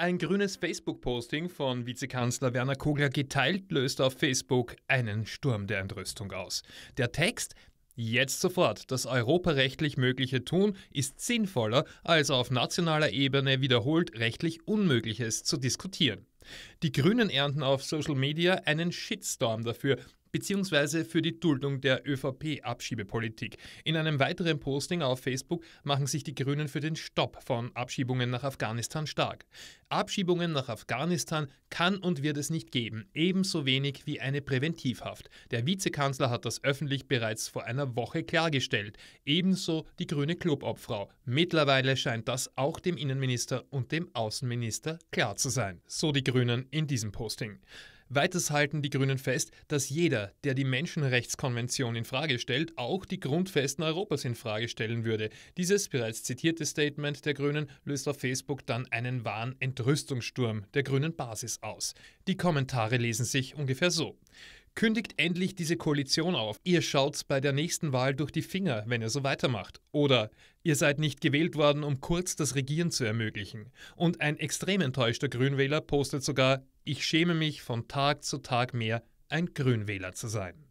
Ein grünes Facebook-Posting von Vizekanzler Werner Kogler geteilt löst auf Facebook einen Sturm der Entrüstung aus. Der Text Jetzt sofort das europarechtlich mögliche tun ist sinnvoller, als auf nationaler Ebene wiederholt rechtlich Unmögliches zu diskutieren. Die Grünen ernten auf Social Media einen Shitstorm dafür, beziehungsweise für die Duldung der ÖVP-Abschiebepolitik. In einem weiteren Posting auf Facebook machen sich die Grünen für den Stopp von Abschiebungen nach Afghanistan stark. Abschiebungen nach Afghanistan kann und wird es nicht geben, ebenso wenig wie eine Präventivhaft. Der Vizekanzler hat das öffentlich bereits vor einer Woche klargestellt, ebenso die grüne Klubobfrau. Mittlerweile scheint das auch dem Innenminister und dem Außenminister klar zu sein, so die Grünen in diesem Posting. Weiters halten die Grünen fest, dass jeder, der die Menschenrechtskonvention in Frage stellt, auch die Grundfesten Europas in Frage stellen würde. Dieses bereits zitierte Statement der Grünen löst auf Facebook dann einen wahren Entrüstungssturm der grünen Basis aus. Die Kommentare lesen sich ungefähr so. Kündigt endlich diese Koalition auf. Ihr schaut's bei der nächsten Wahl durch die Finger, wenn ihr so weitermacht. Oder ihr seid nicht gewählt worden, um kurz das Regieren zu ermöglichen. Und ein extrem enttäuschter Grünwähler postet sogar, ich schäme mich von Tag zu Tag mehr, ein Grünwähler zu sein.